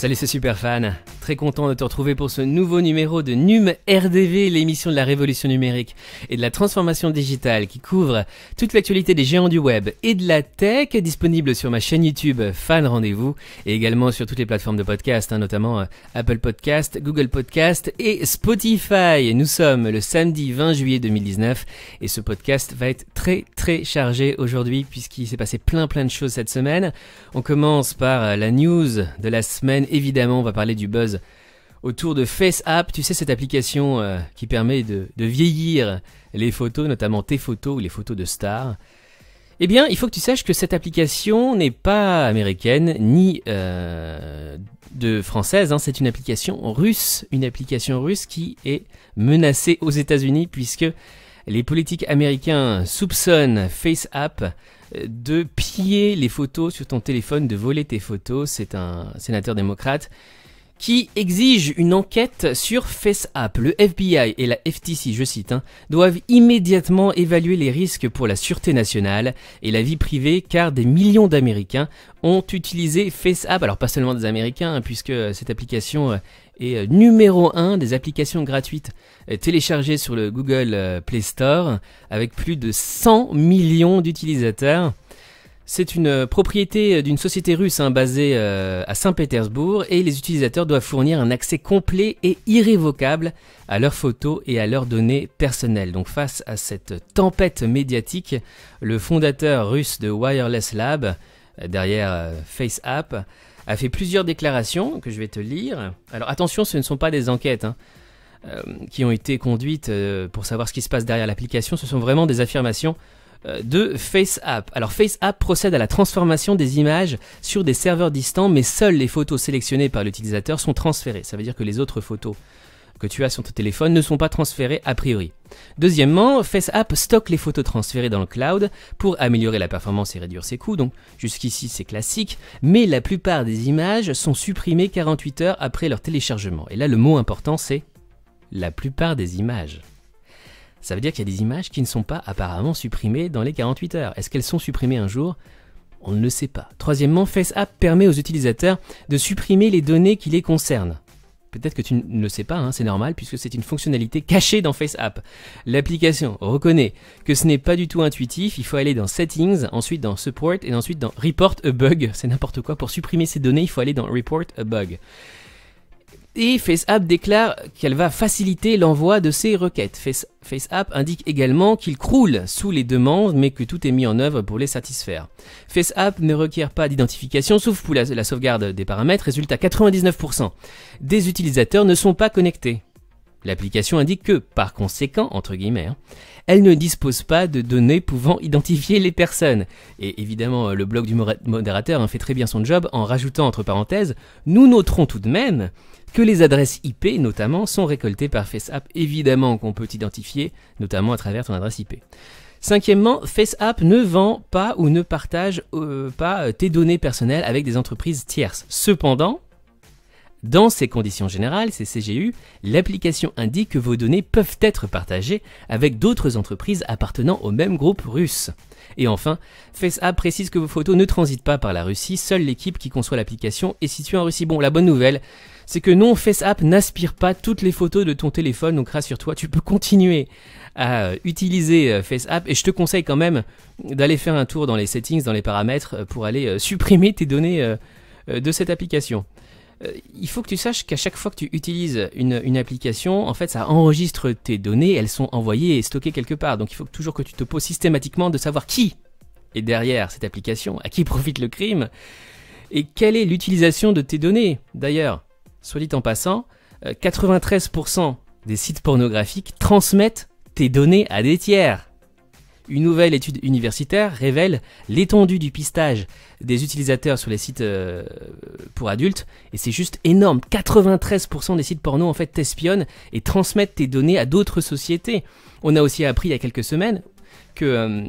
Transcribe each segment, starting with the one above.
Salut, c'est fan content de te retrouver pour ce nouveau numéro de NUM RDV, l'émission de la révolution numérique et de la transformation digitale qui couvre toute l'actualité des géants du web et de la tech, disponible sur ma chaîne YouTube Fan Rendez-vous et également sur toutes les plateformes de podcast, hein, notamment euh, Apple Podcast, Google Podcast et Spotify. Nous sommes le samedi 20 juillet 2019 et ce podcast va être très très chargé aujourd'hui puisqu'il s'est passé plein plein de choses cette semaine. On commence par euh, la news de la semaine. Évidemment, on va parler du buzz autour de FaceApp, tu sais cette application euh, qui permet de, vieillir les photos, notamment tes photos ou les photos de stars. Eh bien, il faut que tu saches que cette application n'est pas américaine ni euh, de française. Hein. C'est une application russe, une application russe qui est menacée aux États-Unis puisque les politiques américains soupçonnent FaceApp euh, de piller les photos sur ton téléphone, de voler tes photos. C'est un sénateur démocrate qui exige une enquête sur FaceApp. E le FBI et la FTC, je cite, hein, doivent immédiatement évaluer les risques pour la sûreté nationale et la vie privée car des millions d'Américains ont utilisé FaceApp, e alors pas seulement des Américains, hein, puisque cette application euh, est euh, numéro 1 des applications gratuites euh, téléchargées sur le Google Play Store avec plus de 100 millions d'utilisateurs. C'est une euh, propriété euh, d'une société russe hein, basée euh, à Saint-Pétersbourg et les utilisateurs doivent fournir un accès complet et irrévocable à leurs photos et à leurs données personnelles. Donc face à cette tempête médiatique, le fondateur russe de Wireless Lab, derrière FaceApp, a fait plusieurs déclarations que je vais te lire. Alors attention, ce ne sont pas des enquêtes. Hein, qui ont été conduites pour savoir ce qui se passe derrière l'application, ce sont vraiment des affirmations euh, de FaceApp. Alors FaceApp procède à la transformation des images sur des serveurs distants, mais seules les photos sélectionnées par l'utilisateur sont transférées. Ça veut dire que les autres photos que tu as sur ton téléphone ne sont pas transférées a priori. Deuxièmement, FaceApp stocke les photos transférées dans le cloud pour améliorer la performance et réduire ses coûts, donc jusqu'ici c'est classique, mais la plupart des images sont supprimées 48 heures après leur téléchargement. Et là le mot important c'est la plupart des images. Ça veut dire qu'il y a des images qui ne sont pas apparemment supprimées dans les 48 heures. Est-ce qu'elles sont supprimées un jour On ne le sait pas. Troisièmement, FaceApp permet aux utilisateurs de supprimer les données qui les concernent. Peut-être que tu ne le sais pas, hein, c'est normal, puisque c'est une fonctionnalité cachée dans FaceApp. L'application reconnaît que ce n'est pas du tout intuitif, il faut aller dans Settings, ensuite dans Support et ensuite dans Report a Bug. C'est n'importe quoi, pour supprimer ces données, il faut aller dans Report a Bug. Et FaceApp déclare qu'elle va faciliter l'envoi de ces requêtes. FaceApp indique également qu'il croule sous les demandes, mais que tout est mis en œuvre pour les satisfaire. FaceApp ne requiert pas d'identification, sauf pour la, sauvegarde des paramètres. Résultat, 99% des utilisateurs ne sont pas connectés. L'application indique que, par conséquent, entre guillemets, hein, elle ne dispose pas de données pouvant identifier les personnes. Et évidemment, le blog du modérateur hein, fait très bien son job en rajoutant entre parenthèses, nous noterons tout de même que les adresses IP notamment sont récoltées par FaceApp, évidemment qu'on peut t'identifier, notamment à travers ton adresse IP. Cinquièmement, FaceApp ne vend pas ou ne partage euh, pas euh, tes données personnelles avec des entreprises tierces. Cependant, dans ces conditions générales, ces CGU, l'application indique que vos données peuvent être partagées avec d'autres entreprises appartenant au même groupe russe. Et enfin, FaceApp précise que vos photos ne transitent pas par la Russie, seule l'équipe qui conçoit l'application est située en Russie. Bon, la bonne nouvelle, c'est que non, FaceApp n'aspire pas toutes les photos de ton téléphone, donc rassure-toi, tu peux continuer à euh, utiliser euh, FaceApp et je te conseille quand même d'aller faire un tour dans les settings, dans les paramètres euh, pour aller supprimer tes données de cette application. Euh, il faut que tu saches qu'à chaque fois que tu utilises une, application, en fait, ça enregistre tes données, elles sont envoyées et stockées quelque part. Donc il faut toujours que tu te poses systématiquement de savoir qui est derrière cette application, à qui profite le crime, et quelle est l'utilisation de tes données. D'ailleurs, soit dit en passant, 93% euh, des sites pornographiques transmettent tes données à des tiers. Une nouvelle étude universitaire révèle l'étendue du pistage des utilisateurs sur les sites euh, pour adultes, et c'est juste énorme. 93% des sites porno en fait t'espionnent et transmettent tes données à d'autres sociétés. On a aussi appris il y a quelques semaines que euh,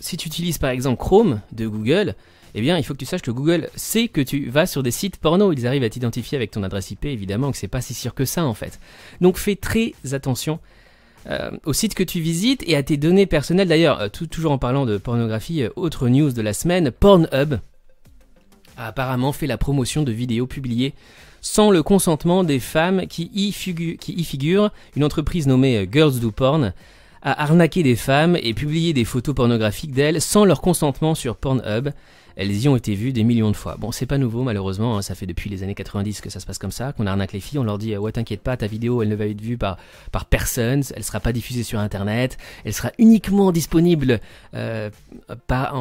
si tu utilises par exemple Chrome de Google, eh bien, il faut que tu saches que Google sait que tu vas sur des sites porno. Ils arrivent à t'identifier avec ton adresse IP, évidemment, que c'est pas si sûr que ça, en fait. Donc, fais très attention euh, au site que tu visites et à tes données personnelles. D'ailleurs, euh, toujours en parlant de pornographie, euh, autre news de la semaine, Pornhub a apparemment fait la promotion de vidéos publiées sans le consentement des femmes qui y figurent. Une entreprise nommée Girls Do Porn a arnaqué des femmes et publié des photos pornographiques d'elles sans leur consentement sur Pornhub. Elles y ont été vues des millions de fois. Bon, c'est pas nouveau malheureusement, hein, ça fait depuis les années 90 que ça se passe comme ça, qu'on arnaque les filles, on leur dit ouais t'inquiète pas, ta vidéo elle ne va être vue par, par personne, elle ne sera pas diffusée sur internet, elle sera uniquement disponible euh, par,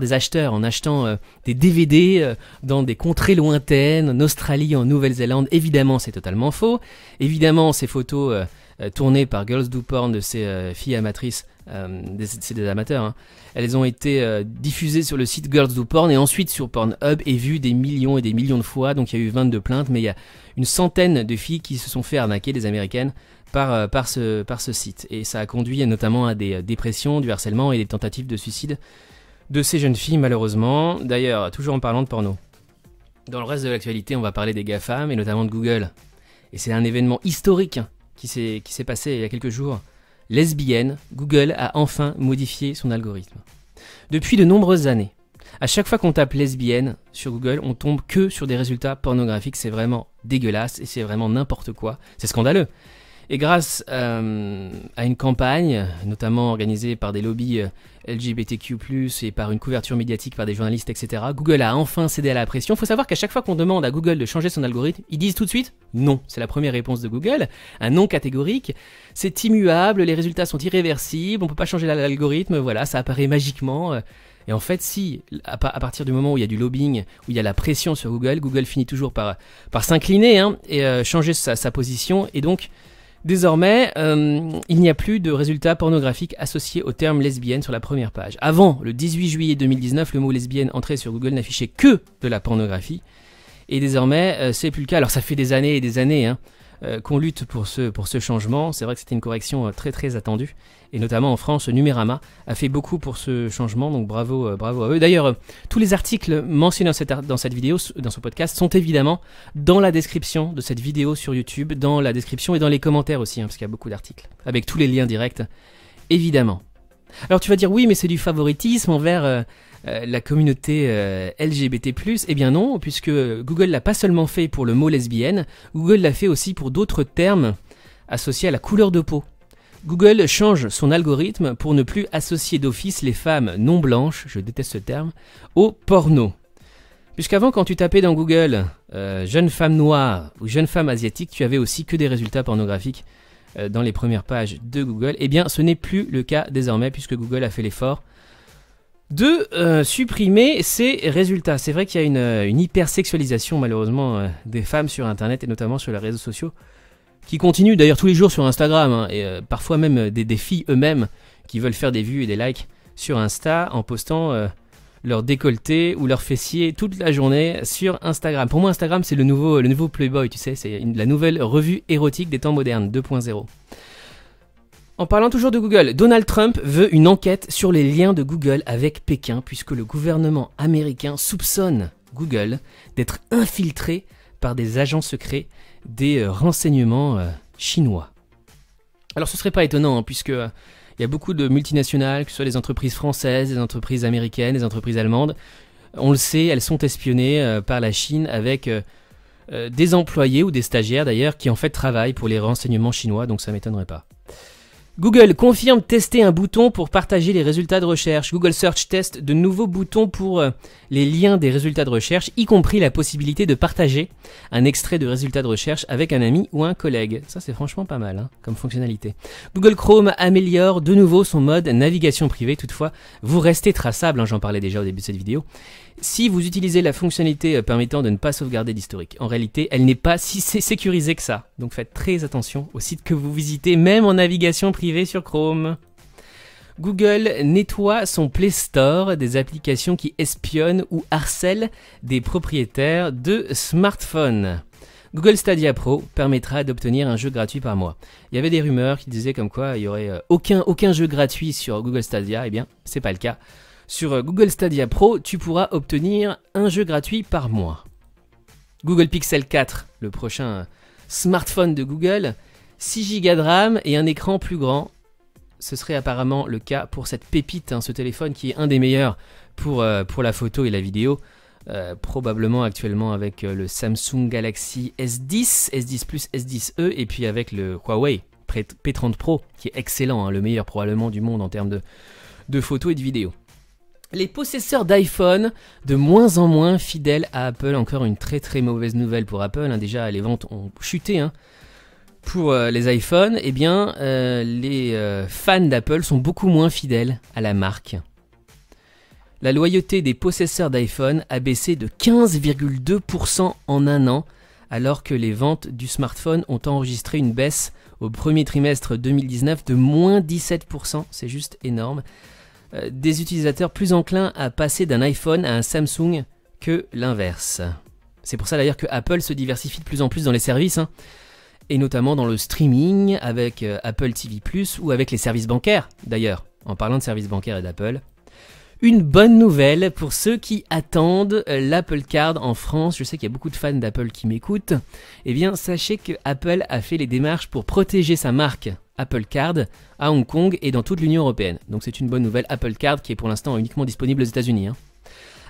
des acheteurs en achetant euh, des DVD euh, dans des contrées lointaines, en Australie, en Nouvelle-Zélande. Évidemment c'est totalement faux, évidemment ces photos euh, tournées par Girls Do Porn de ces euh, filles amatrices, euh, c'est des amateurs, hein. elles ont été diffusées sur le site Girls Do Porn et ensuite sur Pornhub et vues des millions et des millions de fois. Donc il y a eu 22 plaintes, mais il y a une centaine de filles qui se sont fait arnaquer, des américaines, par, par, ce, par ce site. Et ça a conduit notamment à des dépressions, du harcèlement et des tentatives de suicide de ces jeunes filles, malheureusement. D'ailleurs, toujours en parlant de porno. Dans le reste de l'actualité, on va parler des GAFAM et notamment de Google. Et c'est un événement historique qui s'est passé il y a quelques jours lesbienne, Google a enfin modifié son algorithme. Depuis de nombreuses années, à chaque fois qu'on tape lesbienne sur Google, on tombe que sur des résultats pornographiques. C'est vraiment dégueulasse et c'est vraiment n'importe quoi. C'est scandaleux. Et grâce euh, à une campagne, notamment organisée par des lobbies euh, LGBTQ, et par une couverture médiatique par des journalistes, etc., Google a enfin cédé à la pression. Il faut savoir qu'à chaque fois qu'on demande à Google de changer son algorithme, ils disent tout de suite non. C'est la première réponse de Google, un non catégorique. C'est immuable, les résultats sont irréversibles, on ne peut pas changer l'algorithme, voilà, ça apparaît magiquement. Euh. Et en fait, si, à, partir du moment où il y a du lobbying, où il y a la pression sur Google, Google finit toujours par, s'incliner hein, et changer sa position. Et donc, Désormais, euh, il n'y a plus de résultats pornographiques associés au terme lesbienne sur la première page. Avant, le 18 juillet 2019, le mot lesbienne entré sur Google n'affichait que de la pornographie. Et désormais, ce euh, c'est plus le cas. Alors ça fait des années et des années, hein, euh, qu'on lutte pour ce, pour ce changement. C'est vrai que c'était une correction euh, très très attendue. Et notamment en France, Numérama a fait beaucoup pour ce changement. Donc bravo, euh, bravo à eux. D'ailleurs, tous les articles mentionnés dans cette, vidéo, dans ce podcast, sont évidemment dans la description de cette vidéo sur YouTube, dans la description et dans les commentaires aussi, hein, parce qu'il y a beaucoup d'articles, avec tous les liens directs, évidemment. Alors tu vas dire oui, mais c'est du favoritisme envers euh, la communauté euh, LGBT+. Eh bien non, puisque Google l'a pas seulement fait pour le mot lesbienne, Google l'a fait aussi pour d'autres termes associés à la couleur de peau. Google change son algorithme pour ne plus associer d'office les femmes non blanches, je déteste ce terme, au porno. Puisqu'avant, quand tu tapais dans Google euh, jeune femme noire ou jeune femme asiatique, tu avais aussi que des résultats pornographiques dans les premières pages de Google. Eh bien, ce n'est plus le cas désormais, puisque Google a fait l'effort de euh, supprimer ces résultats. C'est vrai qu'il y a une, euh, hypersexualisation malheureusement euh, des femmes sur Internet et notamment sur les réseaux sociaux, qui continuent d'ailleurs tous les jours sur Instagram, hein, et parfois même des, filles eux-mêmes qui veulent faire des vues et des likes sur Insta en postant leur décolleté ou leur fessier toute la journée sur Instagram. Pour moi, Instagram, c'est le nouveau, le nouveau Playboy, tu sais, c'est la nouvelle revue érotique des temps modernes, 2.0. En parlant toujours de Google, Donald Trump veut une enquête sur les liens de Google avec Pékin puisque le gouvernement américain soupçonne Google d'être infiltré par des agents secrets des euh, renseignements euh, chinois. Alors ce serait pas étonnant hein, puisque euh, il y a beaucoup de multinationales, que ce soit des entreprises françaises, des entreprises américaines, des entreprises allemandes. On le sait, elles sont espionnées par la Chine avec des employés ou des stagiaires d'ailleurs qui en fait travaillent pour les renseignements chinois, donc ça m'étonnerait pas. Google confirme tester un bouton pour partager les résultats de recherche. Google Search teste de nouveaux boutons pour euh, les liens des résultats de recherche, y compris la possibilité de partager un extrait de résultats de recherche avec un ami ou un collègue. Ça c'est franchement pas mal hein, comme fonctionnalité. Google Chrome améliore de nouveau son mode navigation privée. Toutefois, vous restez traçable, hein, j'en parlais déjà au début de cette vidéo. Si vous utilisez la fonctionnalité euh, permettant de ne pas sauvegarder l'historique, en réalité, elle n'est pas si sécurisée que ça. Donc faites très attention aux sites que vous visitez, même en navigation privée sur Chrome. Google nettoie son Play Store des applications qui espionnent ou harcèlent des propriétaires de smartphones. Google Stadia Pro permettra d'obtenir un jeu gratuit par mois. Il y avait des rumeurs qui disaient comme quoi il y aurait euh, aucun, aucun jeu gratuit sur Google Stadia, eh bien c'est pas le cas sur euh, Google Stadia Pro, tu pourras obtenir un jeu gratuit par mois. Google Pixel 4, le prochain euh, smartphone de Google, 6 Go de RAM et un écran plus grand. Ce serait apparemment le cas pour cette pépite, hein, ce téléphone qui est un des meilleurs pour, euh, pour la photo et la vidéo. probablement actuellement avec le Samsung Galaxy S10, S10 Plus, S10e, et puis avec le Huawei P30 Pro, qui est excellent, hein, le meilleur probablement du monde en termes de, de photos et de vidéos. Les possesseurs d'iPhone, de moins en moins fidèles à Apple, encore une très très mauvaise nouvelle pour Apple. Hein. Déjà, les ventes ont chuté hein, pour euh, les iPhones. Eh bien, euh, les euh, fans d'Apple sont beaucoup moins fidèles à la marque. La loyauté des possesseurs d'iPhone a baissé de 15,2% en un an, alors que les ventes du smartphone ont enregistré une baisse au premier trimestre 2019 de moins 17%. C'est juste énorme. Euh, des utilisateurs plus enclins à passer d'un iPhone à un Samsung que l'inverse. C'est pour ça d'ailleurs que Apple se diversifie de plus en plus dans les services, hein, et notamment dans le streaming avec euh, Apple TV ⁇ ou avec les services bancaires d'ailleurs, en parlant de services bancaires et d'Apple une bonne nouvelle pour ceux qui attendent euh, l'Apple Card en France. Je sais qu'il y a beaucoup de fans d'Apple qui m'écoutent. Eh bien, sachez que Apple a fait les démarches pour protéger sa marque Apple Card à Hong Kong et dans toute l'Union européenne. Donc c'est une bonne nouvelle Apple Card qui est pour l'instant uniquement disponible aux États-Unis. Hein.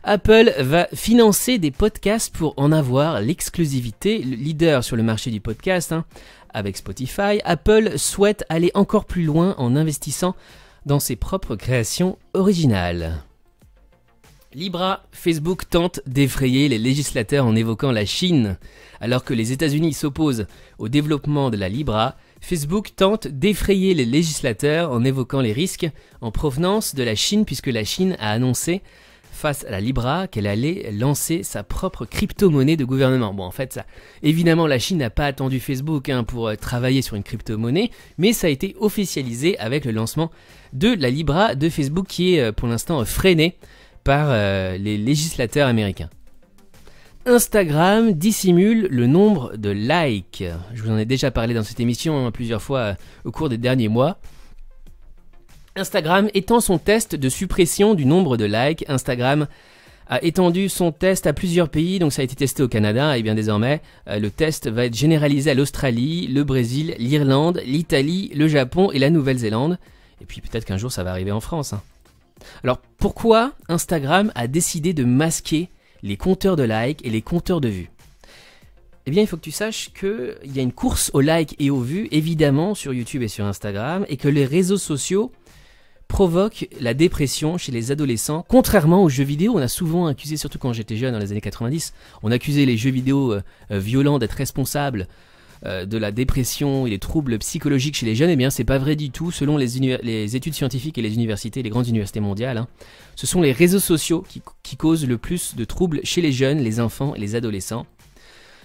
Apple va financer des podcasts pour en avoir l'exclusivité, le leader sur le marché du podcast hein, avec Spotify. Apple souhaite aller encore plus loin en investissant dans ses propres créations originales. Libra, Facebook tente d'effrayer les législateurs en évoquant la Chine. Alors que les États-Unis s'opposent au développement de la Libra, Facebook tente d'effrayer les législateurs en évoquant les risques en provenance de la Chine puisque la Chine a annoncé face à la Libra qu'elle allait lancer sa propre crypto-monnaie de gouvernement. Bon, en fait, ça, évidemment, la Chine n'a pas attendu Facebook hein, pour euh, travailler sur une crypto-monnaie, mais ça a été officialisé avec le lancement de la Libra de Facebook qui est euh, pour l'instant euh, freinée par les législateurs américains. Instagram dissimule le nombre de likes. Je vous en ai déjà parlé dans cette émission hein, plusieurs fois au cours des derniers mois. Instagram étend son test de suppression du nombre de likes. Instagram a étendu son test à plusieurs pays, donc ça a été testé au Canada, et bien désormais, euh, le test va être généralisé à l'Australie, le Brésil, l'Irlande, l'Italie, le Japon et la Nouvelle-Zélande. Et puis peut-être qu'un jour ça va arriver en France. Hein. Alors pourquoi Instagram a décidé de masquer les compteurs de likes et les compteurs de vues eh bien, il faut que tu saches qu'il y a une course aux likes et aux vues, évidemment, sur YouTube et sur Instagram, et que les réseaux sociaux provoque la dépression chez les adolescents. Contrairement aux jeux vidéo, on a souvent accusé, surtout quand j'étais jeune dans les années 90, on accusait les jeux vidéo euh, euh, violents d'être responsables euh, de la dépression et des troubles psychologiques chez les jeunes. Eh bien, c'est pas vrai du tout. Selon les, études scientifiques et les universités, les grandes universités mondiales, hein, ce sont les réseaux sociaux qui causent le plus de troubles chez les jeunes, les enfants et les adolescents.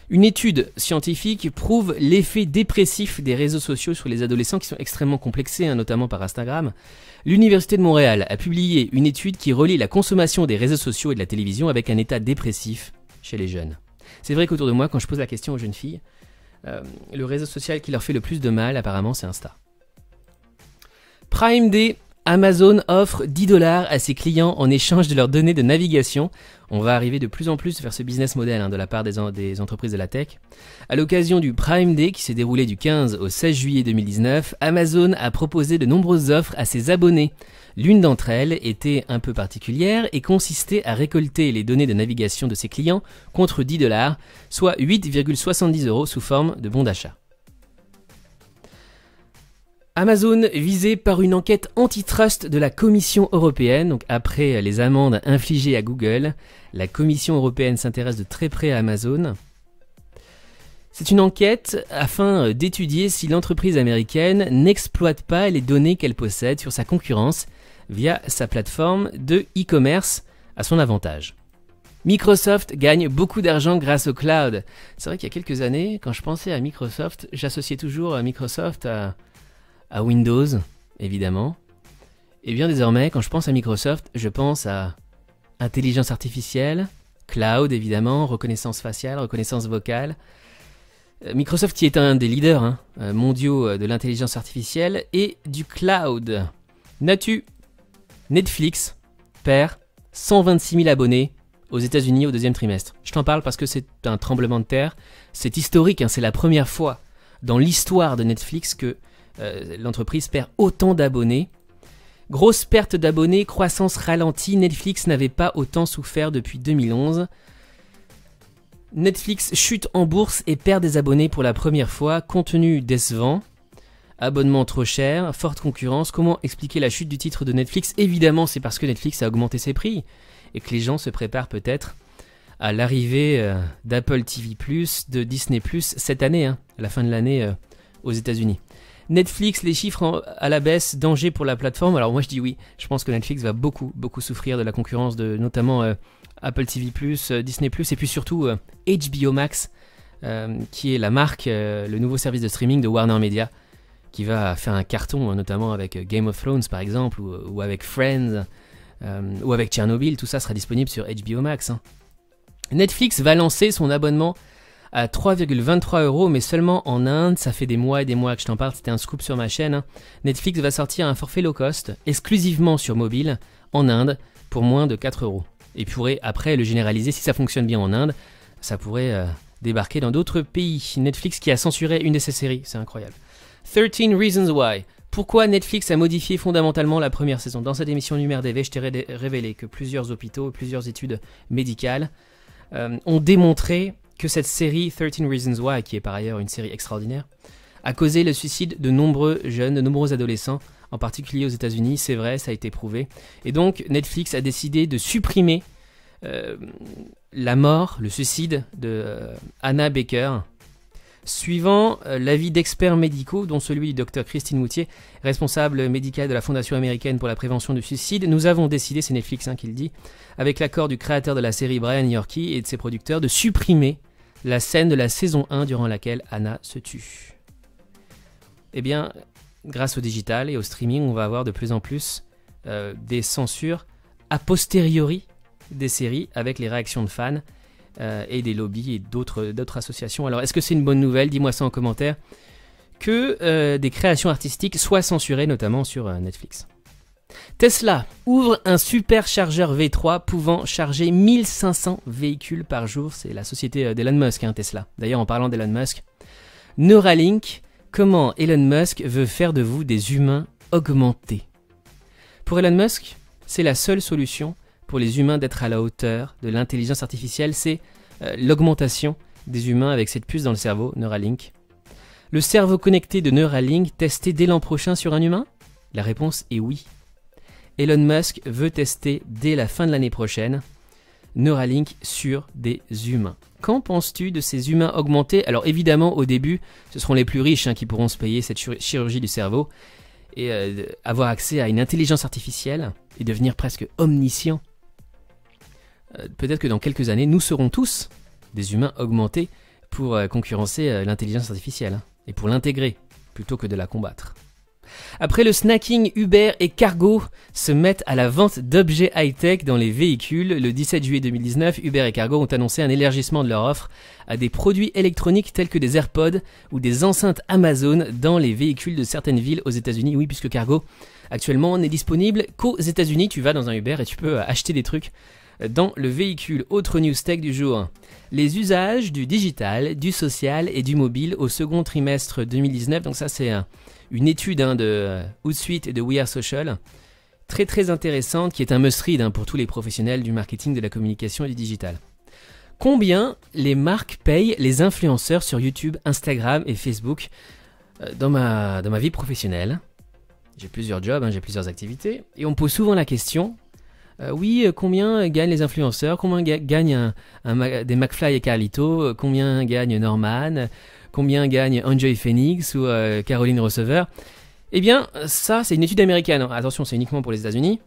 Une étude scientifique prouve l'effet dépressif des réseaux sociaux sur les adolescents qui sont extrêmement complexés, hein, notamment par Instagram. L'Université de Montréal a publié une étude qui relie la consommation des réseaux sociaux et de la télévision avec un état dépressif chez les jeunes. C'est vrai qu'autour de moi, quand je pose la question aux jeunes filles, euh, le réseau social qui leur fait le plus de mal, apparemment, c'est Insta. Prime Day, Amazon offre 10 dollars à ses clients en échange de leurs données de navigation. On va arriver de plus en plus vers ce business model hein, de la part des, entreprises de la tech. À l'occasion du Prime Day qui s'est déroulé du 15 au 16 juillet 2019, Amazon a proposé de nombreuses offres à ses abonnés. L'une d'entre elles était un peu particulière et consistait à récolter les données de navigation de ses clients contre 10 dollars, soit 8,70 euros sous forme de bons d'achat. Amazon visée par une enquête antitrust de la Commission européenne. Donc après les amendes infligées à Google, la Commission européenne s'intéresse de très près à Amazon. C'est une enquête afin d'étudier si l'entreprise américaine n'exploite pas les données qu'elle possède sur sa concurrence via sa plateforme de e-commerce à son avantage. Microsoft gagne beaucoup d'argent grâce au cloud. C'est vrai qu'il y a quelques années, quand je pensais à Microsoft, j'associais toujours Microsoft à, à Windows, évidemment. Et bien désormais, quand je pense à Microsoft, je pense à intelligence artificielle, cloud évidemment, reconnaissance faciale, reconnaissance vocale. Euh, Microsoft qui est un des leaders hein, euh, mondiaux euh, de l'intelligence artificielle et du cloud. Natu, Netflix perd 126 000 abonnés aux États-Unis au deuxième trimestre. Je t'en parle parce que c'est un tremblement de terre. C'est historique, hein, c'est la première fois dans l'histoire de Netflix que euh, l'entreprise perd autant d'abonnés. Grosse perte d'abonnés, croissance ralentie, Netflix n'avait pas autant souffert depuis 2011. Netflix chute en bourse et perd des abonnés pour la première fois, contenu décevant, abonnement trop cher, forte concurrence, comment expliquer la chute du titre de Netflix Évidemment c'est parce que Netflix a augmenté ses prix et que les gens se préparent peut-être à l'arrivée euh, d'Apple TV ⁇ de Disney ⁇ cette année, hein, la fin de l'année euh, aux États-Unis. Netflix, les chiffres à la baisse, danger pour la plateforme. Alors moi je dis oui, je pense que Netflix va beaucoup, beaucoup souffrir de la concurrence de notamment euh, Apple TV ⁇ euh, Disney ⁇ et puis surtout HBO euh, Max, qui est la marque, le nouveau service de streaming de Warner Media, qui va faire un carton, hein, notamment avec Game of Thrones par exemple, ou, avec Friends, ou avec Tchernobyl, tout ça sera disponible sur HBO Max. Hein. Netflix va lancer son abonnement à 3,23 euros, mais seulement en Inde. Ça fait des mois et des mois que je t'en parle, c'était un scoop sur ma chaîne. Hein. Netflix va sortir un forfait low cost, exclusivement sur mobile, en Inde, pour moins de 4 euros. Et pourrait après le généraliser, si ça fonctionne bien en Inde, ça pourrait euh, débarquer dans d'autres pays. Netflix qui a censuré une de ses séries, c'est incroyable. 13 Reasons Why. Pourquoi Netflix a modifié fondamentalement la première saison Dans cette émission numéro DV, je t'ai révélé que plusieurs hôpitaux, plusieurs études médicales euh, ont démontré que cette série 13 Reasons Why, qui est par ailleurs une série extraordinaire, a causé le suicide de nombreux jeunes, de nombreux adolescents, en particulier aux États-Unis, c'est vrai, ça a été prouvé. Et donc Netflix a décidé de supprimer euh, la mort, le suicide de euh, Anna Baker, suivant euh, l'avis d'experts médicaux, dont celui du docteur Christine Moutier, responsable médicale de la Fondation américaine pour la prévention du suicide, nous avons décidé, c'est Netflix hein, qui le dit, avec l'accord du créateur de la série Brian Yorkie et de ses producteurs, de supprimer la scène de la saison 1 durant laquelle Anna se tue. Eh bien, grâce au digital et au streaming, on va avoir de plus en plus euh, des censures a posteriori des séries avec les réactions de fans euh, et des lobbies et d'autres associations. Alors, est-ce que c'est une bonne nouvelle Dis-moi ça en commentaire. Que euh, des créations artistiques soient censurées, notamment sur euh, Netflix. Tesla ouvre un super chargeur V3 pouvant charger 1500 véhicules par jour. C'est la société d'Elon Musk, hein, Tesla. D'ailleurs, en parlant d'Elon Musk, Neuralink, comment Elon Musk veut faire de vous des humains augmentés Pour Elon Musk, c'est la seule solution pour les humains d'être à la hauteur de l'intelligence artificielle, c'est euh, l'augmentation des humains avec cette puce dans le cerveau, Neuralink. Le cerveau connecté de Neuralink testé dès l'an prochain sur un humain La réponse est oui. Elon Musk veut tester dès la fin de l'année prochaine Neuralink sur des humains. Qu'en penses-tu de ces humains augmentés Alors évidemment, au début, ce seront les plus riches hein, qui pourront se payer cette chirurgie du cerveau et euh, avoir accès à une intelligence artificielle et devenir presque omniscient euh, peut-être que dans quelques années, nous serons tous des humains augmentés pour euh, concurrencer euh, l'intelligence artificielle hein, et pour l'intégrer plutôt que de la combattre. Après le snacking, Uber et Cargo se mettent à la vente d'objets high-tech dans les véhicules. Le 17 juillet 2019, Uber et Cargo ont annoncé un élargissement de leur offre à des produits électroniques tels que des AirPods ou des enceintes Amazon dans les véhicules de certaines villes aux États-Unis. Oui, puisque Cargo actuellement n'est disponible qu'aux États-Unis. Tu vas dans un Uber et tu peux acheter des trucs dans le véhicule. Autre news tech du jour. Les usages du digital, du social et du mobile au second trimestre 2019. Donc ça c'est une étude hein, de euh, Outsuite et de We Are Social. Très très intéressante qui est un must-read hein, pour tous les professionnels du marketing, de la communication et du digital. Combien les marques payent les influenceurs sur YouTube, Instagram et Facebook euh, dans ma, dans ma vie professionnelle J'ai plusieurs jobs, hein, j'ai plusieurs activités. Et on me pose souvent la question, euh, oui, euh, combien gagnent les influenceurs Combien gagnent des McFly et Carlito euh, Combien gagne Norman Combien gagne Enjoy Phoenix ou Caroline Receveur Eh bien, ça, c'est une étude américaine. Attention, c'est uniquement pour les États-Unis.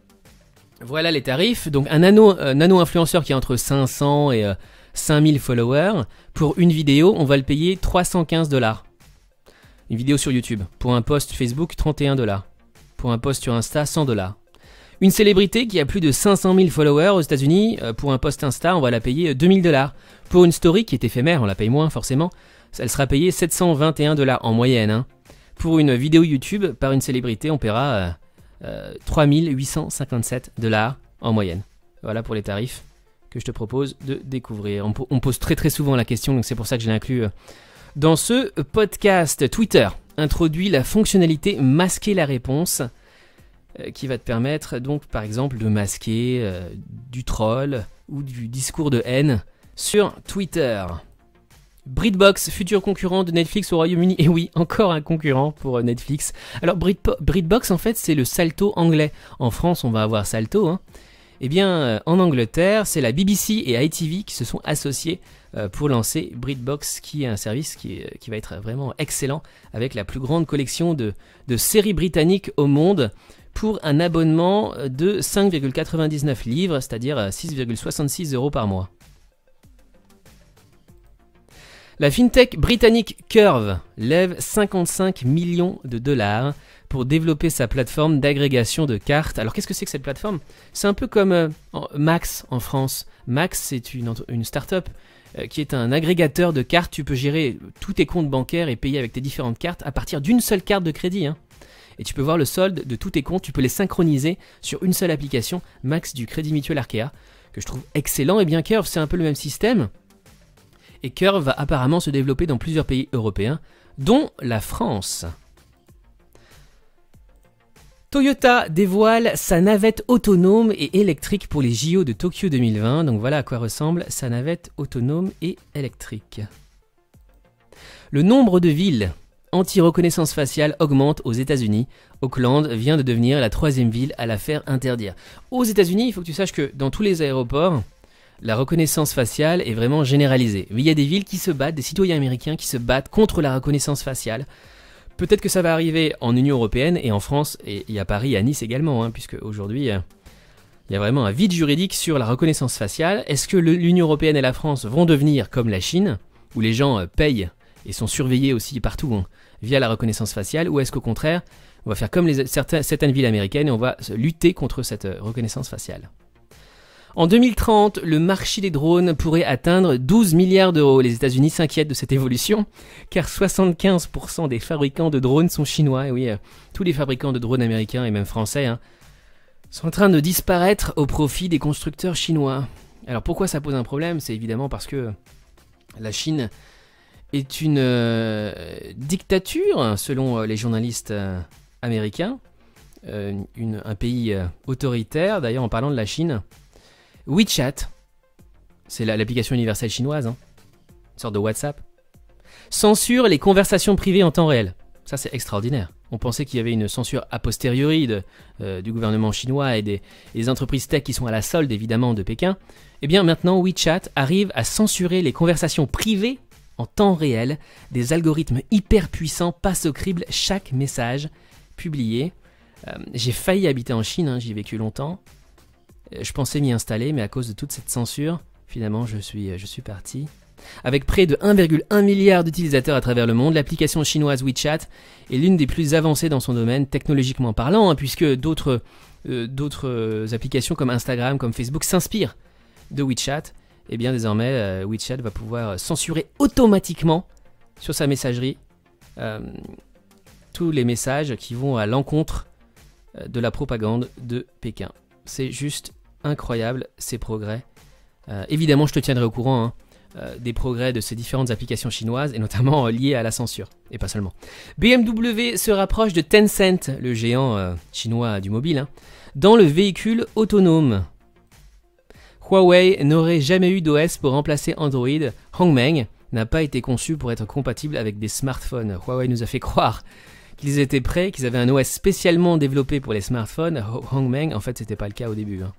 Voilà les tarifs. Donc, un nano-influenceur qui a entre 500 et 5000 followers, pour une vidéo, on va le payer 315 dollars. Une vidéo sur YouTube. Pour un post Facebook, 31 dollars. Pour un post sur Insta, 100 dollars. Une célébrité qui a plus de 500 000 followers aux États-Unis, euh, pour un post Insta, on va la payer 2000 dollars. Pour une story qui est éphémère, on la paye moins forcément, elle sera payée 721 dollars en moyenne. Hein. Pour une vidéo YouTube par une célébrité, on paiera 3 857 3857 dollars en moyenne. Voilà pour les tarifs que je te propose de découvrir. On, pose très très souvent la question, donc c'est pour ça que je l'ai inclus euh, dans ce podcast. Twitter introduit la fonctionnalité masquer la réponse euh, qui va te permettre donc par exemple de masquer euh, du troll ou du discours de haine sur Twitter. Britbox, futur concurrent de Netflix au Royaume-Uni. Et oui, encore un concurrent pour euh, Netflix. Alors Britbox, en fait, c'est le salto anglais. En France, on va avoir salto. Hein. Eh bien, en Angleterre, c'est la BBC et ITV qui se sont associés pour lancer Britbox, qui est un service qui, va être vraiment excellent, avec la plus grande collection de, de séries britanniques au monde pour un abonnement de 5,99 livres, c'est-à-dire 6,66 euh, euros par mois. La fintech britannique Curve lève 55 millions de dollars pour développer sa plateforme d'agrégation de cartes. Alors qu'est-ce que c'est que cette plateforme C'est un peu comme euh, Max en France. Max, c'est une, une start-up euh, qui est un agrégateur de cartes. Tu peux gérer tous tes comptes bancaires et payer avec tes différentes cartes à partir d'une seule carte de crédit. Hein et tu peux voir le solde de tous tes comptes, tu peux les synchroniser sur une seule application, Max du Crédit Mutuel Arkea, que je trouve excellent. Et eh bien Curve, c'est un peu le même système. Et Curve va apparemment se développer dans plusieurs pays européens, dont la France. Toyota dévoile sa navette autonome et électrique pour les JO de Tokyo 2020. Donc voilà à quoi ressemble sa navette autonome et électrique. Le nombre de villes anti-reconnaissance faciale augmente aux États-Unis. Auckland vient de devenir la troisième ville à la faire interdire. Aux États-Unis, il faut que tu saches que dans tous les aéroports, la reconnaissance faciale est vraiment généralisée. Mais il y a des villes qui se battent, des citoyens américains qui se battent contre la reconnaissance faciale. Peut-être que ça va arriver en Union européenne et en France et, à Paris, et à Nice également, hein, puisque aujourd'hui euh, il y a vraiment un vide juridique sur la reconnaissance faciale. Est-ce que l'Union européenne et la France vont devenir comme la Chine, où les gens euh, payent et sont surveillés aussi partout hein, via la reconnaissance faciale, ou est-ce qu'au contraire, on va faire comme certaines villes américaines et on va lutter contre cette euh, reconnaissance faciale en 2030, le marché des drones pourrait atteindre 12 milliards d'euros. Les États-Unis s'inquiètent de cette évolution, car 75% des fabricants de drones sont chinois. Et oui, euh, tous les fabricants de drones américains et même français hein, sont en train de disparaître au profit des constructeurs chinois. Alors pourquoi ça pose un problème C'est évidemment parce que euh, la Chine est une euh, dictature, selon euh, les journalistes euh, américains, un pays autoritaire, d'ailleurs en parlant de la Chine. WeChat, c'est l'application universelle chinoise, hein. une sorte de WhatsApp, censure les conversations privées en temps réel. Ça c'est extraordinaire. On pensait qu'il y avait une censure a posteriori du gouvernement chinois et des, et des, entreprises tech qui sont à la solde évidemment de Pékin. Eh bien maintenant WeChat arrive à censurer les conversations privées en temps réel, des algorithmes hyper puissants passent au crible chaque message publié. Euh, j'ai failli habiter en Chine, hein, j'y ai vécu longtemps. Euh, je pensais m'y installer, mais à cause de toute cette censure, finalement, je suis, euh, je suis parti. Avec près de 1,1 milliard d'utilisateurs à travers le monde, l'application chinoise WeChat est l'une des plus avancées dans son domaine technologiquement parlant, hein, puisque d'autres applications comme Instagram, comme Facebook s'inspirent de WeChat eh bien désormais euh, WeChat va pouvoir censurer automatiquement sur sa messagerie euh, tous les messages qui vont à l'encontre euh, de la propagande de Pékin. C'est juste incroyable ces progrès. évidemment, je te tiendrai au courant hein, des progrès de ces différentes applications chinoises et notamment liées à la censure, et pas seulement. BMW se rapproche de Tencent, le géant chinois du mobile, hein, dans le véhicule autonome. Huawei n'aurait jamais eu d'OS pour remplacer Android, Hongmeng n'a pas été conçu pour être compatible avec des smartphones. Huawei nous a fait croire qu'ils étaient prêts, qu'ils avaient un OS spécialement développé pour les smartphones. Hongmeng, en fait, ce n'était pas le cas au début. Hein.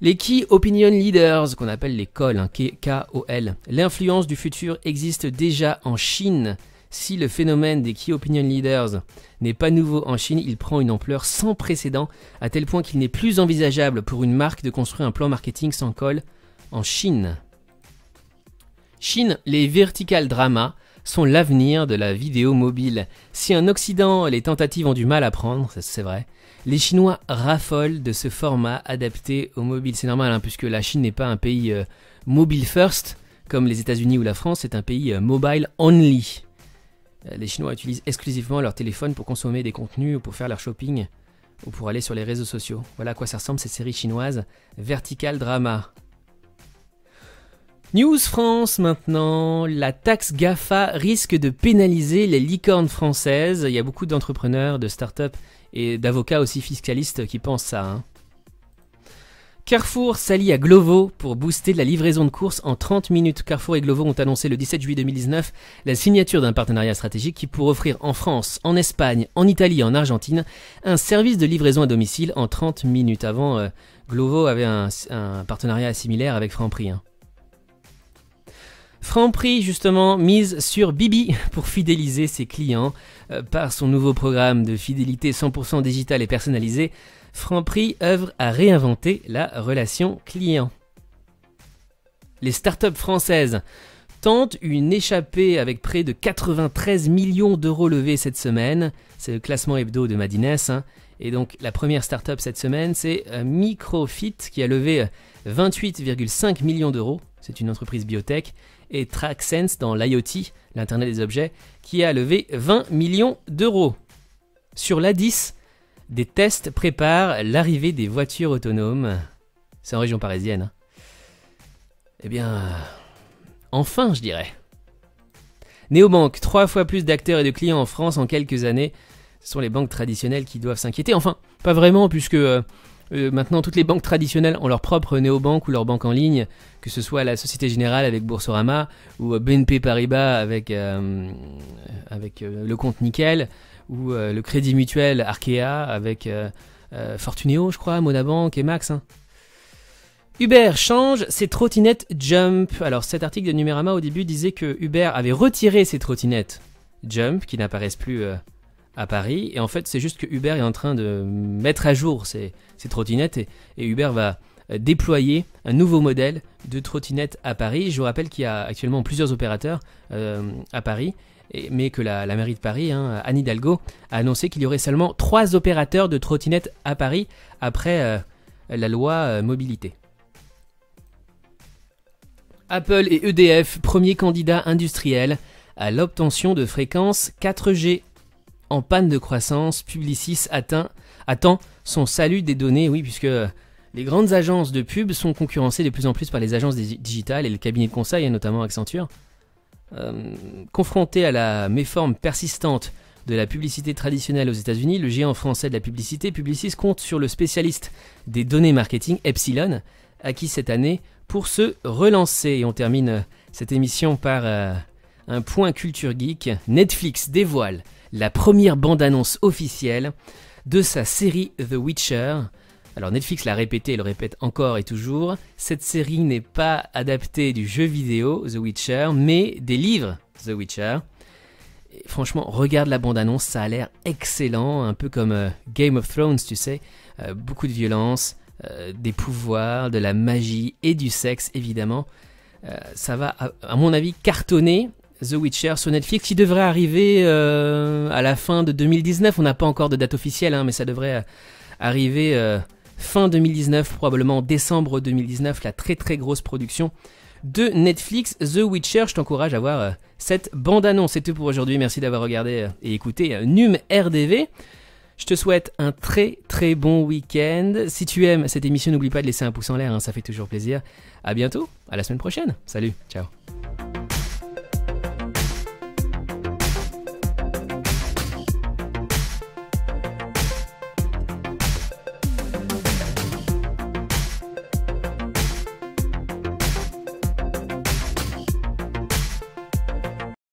Les Key Opinion Leaders, qu'on appelle les KOL, K-O-L, l'influence du futur existe déjà en Chine. Si le phénomène des key opinion leaders n'est pas nouveau en Chine, il prend une ampleur sans précédent, à tel point qu'il n'est plus envisageable pour une marque de construire un plan marketing sans colle en Chine. Chine, les vertical dramas sont l'avenir de la vidéo mobile. Si en Occident, les tentatives ont du mal à prendre, c'est vrai, les Chinois raffolent de ce format adapté au mobile. C'est normal, hein, puisque la Chine n'est pas un pays euh, mobile first, comme les États-Unis ou la France, c'est un pays euh, mobile only. Euh, les Chinois utilisent exclusivement leur téléphone pour consommer des contenus ou pour faire leur shopping ou pour aller sur les réseaux sociaux. Voilà à quoi ça ressemble cette série chinoise Vertical Drama. News France maintenant, la taxe GAFA risque de pénaliser les licornes françaises. Il y a beaucoup d'entrepreneurs, de start-up et d'avocats aussi fiscalistes qui pensent ça. Hein. Carrefour s'allie à Glovo pour booster la livraison de courses en 30 minutes. Carrefour et Glovo ont annoncé le 17 juillet 2019 la signature d'un partenariat stratégique qui pourrait offrir en France, en Espagne, en Italie et en Argentine un service de livraison à domicile en 30 minutes. Avant, euh, Glovo avait un, partenariat similaire avec Franprix. Hein. Franprix justement mise sur Bibi pour fidéliser ses clients euh, par son nouveau programme de fidélité 100% digital et personnalisé. Franprix œuvre à réinventer la relation client. Les startups françaises tentent une échappée avec près de 93 millions d'euros levés cette semaine. C'est le classement hebdo de Madines. Hein. Et donc la première startup cette semaine, c'est euh, Microfit qui a levé 28,5 euh, millions d'euros. C'est une entreprise biotech. Et TrackSense dans l'IoT, l'Internet des objets, qui a levé 20 millions d'euros. Sur l'ADIS, des tests préparent l'arrivée des voitures autonomes. C'est en région parisienne. Hein. Eh bien, enfin, je dirais. Néobanque, trois fois plus d'acteurs et de clients en France en quelques années. Ce sont les banques traditionnelles qui doivent s'inquiéter. Enfin, pas vraiment, puisque euh, euh, maintenant toutes les banques traditionnelles ont leur propre néobanque ou leur banque en ligne, que ce soit la Société Générale avec Boursorama ou euh, BNP Paribas avec, avec le compte Nickel ou euh, le Crédit Mutuel Arkea avec euh, euh, Fortuneo, je crois, Monabank et Max. Hein. Uber change ses trottinettes Jump. Alors cet article de Numérama au début disait que Uber avait retiré ses trottinettes Jump qui n'apparaissent plus à Paris. Et en fait c'est juste que Uber est en train de mettre à jour ses, trottinettes et, Uber va déployer un nouveau modèle de trottinette à Paris. Je vous rappelle qu'il y a actuellement plusieurs opérateurs à Paris mais que la, mairie de Paris, hein, Anne Hidalgo, a annoncé qu'il y aurait seulement trois opérateurs de trottinettes à Paris après euh, la loi euh, mobilité. Apple et EDF, premiers candidats industriels à l'obtention de fréquences 4G. En panne de croissance, Publicis atteint, attend son salut des données, oui, puisque les grandes agences de pub sont concurrencées de plus en plus par les agences digitales et le cabinet de conseil, hein, notamment Accenture. Euh, confronté à la méforme persistante de la publicité traditionnelle aux États-Unis, le géant français de la publicité Publicis compte sur le spécialiste des données marketing Epsilon, acquis cette année pour se relancer. Et on termine euh, cette émission par euh, un point culture geek. Netflix dévoile la première bande-annonce officielle de sa série The Witcher, alors Netflix l'a répété et le répète encore et toujours, cette série n'est pas adaptée du jeu vidéo The Witcher, mais des livres The Witcher. franchement, regarde la bande-annonce, ça a l'air excellent, un peu comme euh, Game of Thrones, tu sais. Euh, beaucoup de violence, euh, des pouvoirs, de la magie et du sexe, évidemment. ça va, à, mon avis, cartonner The Witcher sur Netflix, qui devrait arriver à la fin de 2019. On n'a pas encore de date officielle, hein, mais ça devrait arriver fin 2019, probablement décembre 2019, la très très grosse production de Netflix The Witcher. Je t'encourage à voir euh, cette bande-annonce. C'est tout pour aujourd'hui. Merci d'avoir regardé euh, et écouté NumRDV. Euh, NUM RDV. Je te souhaite un très très bon week-end. Si tu aimes cette émission, n'oublie pas de laisser un pouce en l'air, hein. ça fait toujours plaisir. À bientôt, à la semaine prochaine. Salut, ciao.